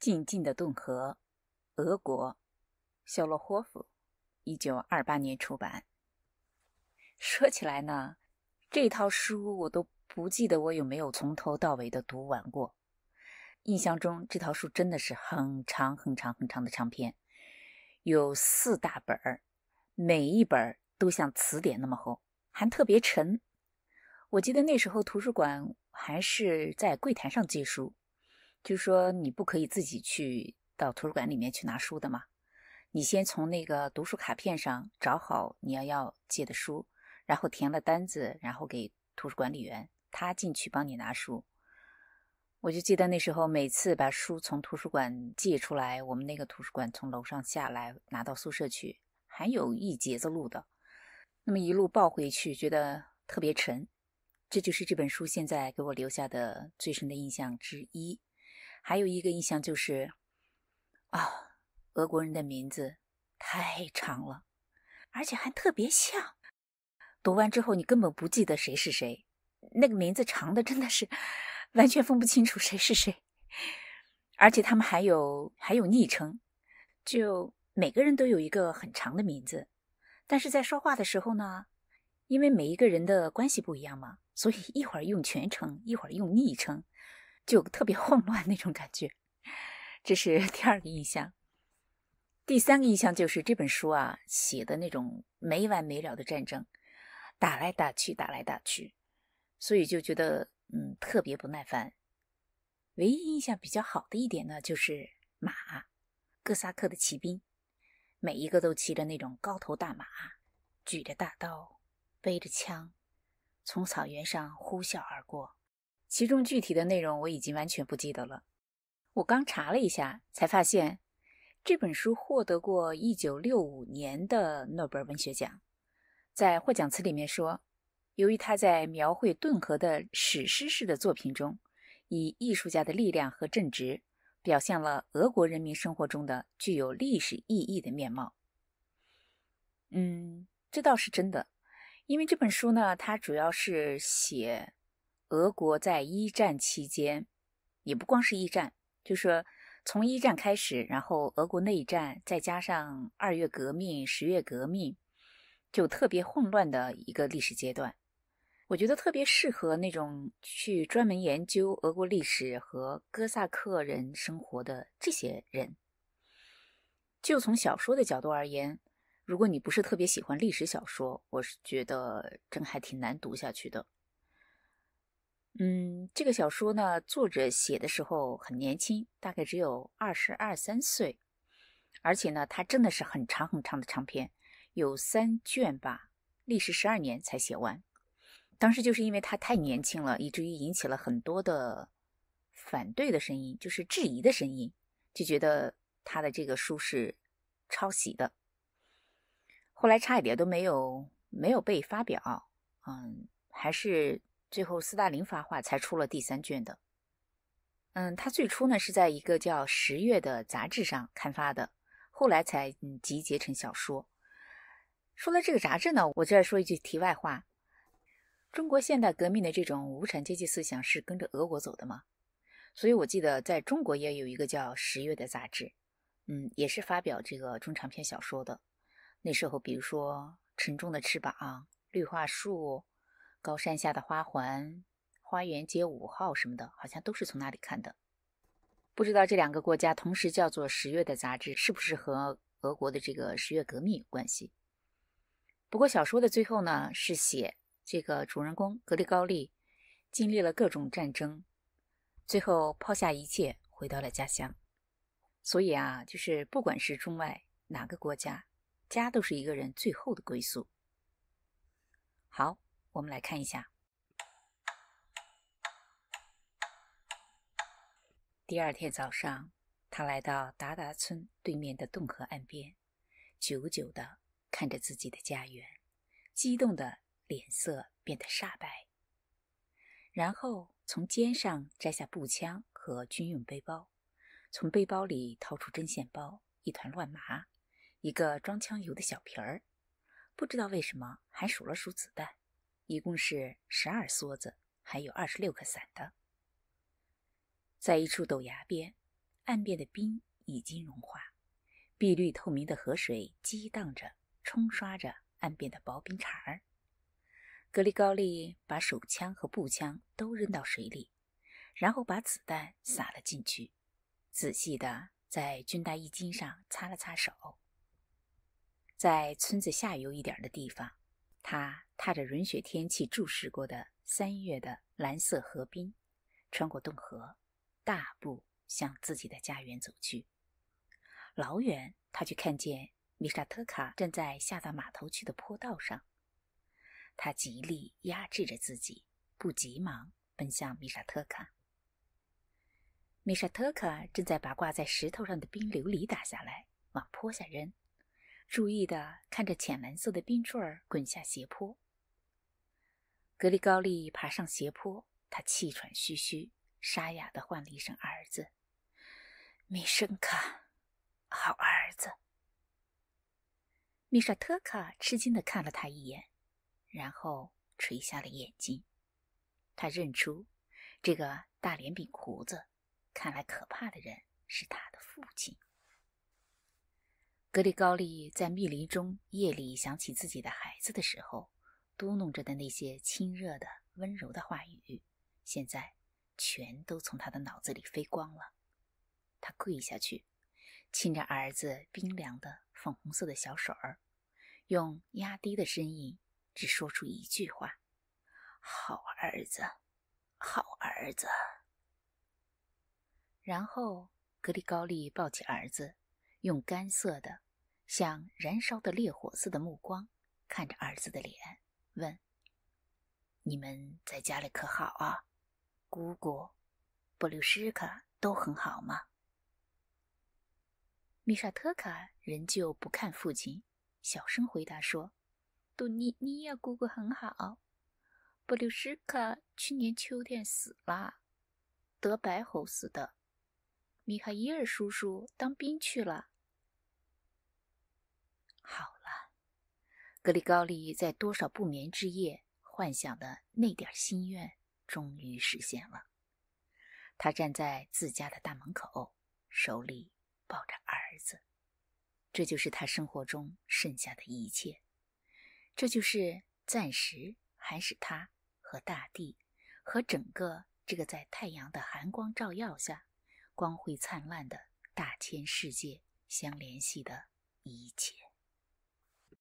静静的顿河，俄国，肖洛霍夫，一九二八年出版。说起来呢，这套书我都不记得我有没有从头到尾的读完过。印象中这套书真的是很长很长很长的长篇，有四大本儿，每一本儿都像词典那么厚，还特别沉。我记得那时候图书馆还是在柜台上借书。就说你不可以自己去到图书馆里面去拿书的嘛？你先从那个读书卡片上找好你要要借的书，然后填了单子，然后给图书管理员，他进去帮你拿书。我就记得那时候每次把书从图书馆借出来，我们那个图书馆从楼上下来拿到宿舍去，还有一节子路的，那么一路抱回去，觉得特别沉。这就是这本书现在给我留下的最深的印象之一。还有一个印象就是，啊，俄国人的名字太长了，而且还特别像。读完之后，你根本不记得谁是谁。那个名字长的真的是完全分不清楚谁是谁。而且他们还有还有昵称，就每个人都有一个很长的名字。但是在说话的时候呢，因为每一个人的关系不一样嘛，所以一会儿用全称，一会儿用昵称。就特别混乱那种感觉，这是第二个印象。第三个印象就是这本书啊写的那种没完没了的战争，打来打去，打来打去，所以就觉得嗯特别不耐烦。唯一印象比较好的一点呢，就是马，哥萨克的骑兵，每一个都骑着那种高头大马，举着大刀，背着枪，从草原上呼啸而过。其中具体的内容我已经完全不记得了。我刚查了一下，才发现这本书获得过一九六五年的诺贝尔文学奖。在获奖词里面说：“由于他在描绘顿河的史诗式的作品中，以艺术家的力量和正直，表现了俄国人民生活中的具有历史意义的面貌。”嗯，这倒是真的，因为这本书呢，它主要是写。俄国在一战期间，也不光是一战，就说从一战开始，然后俄国内战，再加上二月革命、十月革命，就特别混乱的一个历史阶段。我觉得特别适合那种去专门研究俄国历史和哥萨克人生活的这些人。就从小说的角度而言，如果你不是特别喜欢历史小说，我是觉得真还挺难读下去的。嗯，这个小说呢，作者写的时候很年轻，大概只有二十二三岁，而且呢，它真的是很长很长的长篇，有三卷吧，历时十二年才写完。当时就是因为他太年轻了，以至于引起了很多的反对的声音，就是质疑的声音，就觉得他的这个书是抄袭的。后来差一点都没有没有被发表，嗯，还是。最后，斯大林发话才出了第三卷的。嗯，他最初呢是在一个叫《十月》的杂志上刊发的，后来才嗯集结成小说。说了这个杂志呢，我再说一句题外话：中国现代革命的这种无产阶级思想是跟着俄国走的嘛？所以我记得在中国也有一个叫《十月》的杂志，嗯，也是发表这个中长篇小说的。那时候，比如说《沉重的翅膀》《绿化树》。高山下的花环、花园街五号什么的，好像都是从那里看的。不知道这两个国家同时叫做《十月》的杂志，是不是和俄国的这个十月革命有关系？不过小说的最后呢，是写这个主人公格里高利经历了各种战争，最后抛下一切回到了家乡。所以啊，就是不管是中外哪个国家，家都是一个人最后的归宿。好。我们来看一下。第二天早上，他来到达达村对面的洞河岸边，久久的看着自己的家园，激动的脸色变得煞白。然后从肩上摘下步枪和军用背包，从背包里掏出针线包、一团乱麻、一个装枪油的小瓶儿，不知道为什么还数了数子弹。一共是十二梭子，还有二十六颗散的。在一处陡崖边，岸边的冰已经融化，碧绿透明的河水激荡着，冲刷着岸边的薄冰茬儿。格里高利把手枪和步枪都扔到水里，然后把子弹撒了进去，仔细的在军大衣襟上擦了擦手。在村子下游一点的地方，他。踏着融雪天气注视过的三月的蓝色河冰，穿过洞河，大步向自己的家园走去。老远，他就看见米沙特卡正在下到码头去的坡道上。他极力压制着自己，不急忙奔向米沙特卡。米沙特卡正在把挂在石头上的冰琉璃打下来，往坡下扔，注意的看着浅蓝色的冰坠儿滚下斜坡。格里高利爬上斜坡，他气喘吁吁，沙哑的唤了一声：“儿子，米申卡，好儿子。”米沙特卡吃惊的看了他一眼，然后垂下了眼睛。他认出，这个大脸、饼胡子、看来可怕的人是他的父亲。格里高利在密林中夜里想起自己的孩子的时候。嘟哝着的那些亲热的、温柔的话语，现在全都从他的脑子里飞光了。他跪下去，亲着儿子冰凉的粉红色的小手儿，用压低的声音只说出一句话：“好儿子，好儿子。”然后格里高利抱起儿子，用干涩的、像燃烧的烈火似的目光看着儿子的脸。问：你们在家里可好啊？姑姑、布留什卡都很好吗？米沙特卡仍旧不看父亲，小声回答说：“杜尼尼亚姑姑很好。布留什卡去年秋天死了，得白喉死的。米哈伊尔叔叔当兵去了。好。”格里高利在多少不眠之夜幻想的那点心愿，终于实现了。他站在自家的大门口，手里抱着儿子，这就是他生活中剩下的一切，这就是暂时还是他和大地，和整个这个在太阳的寒光照耀下光辉灿烂的大千世界相联系的一切。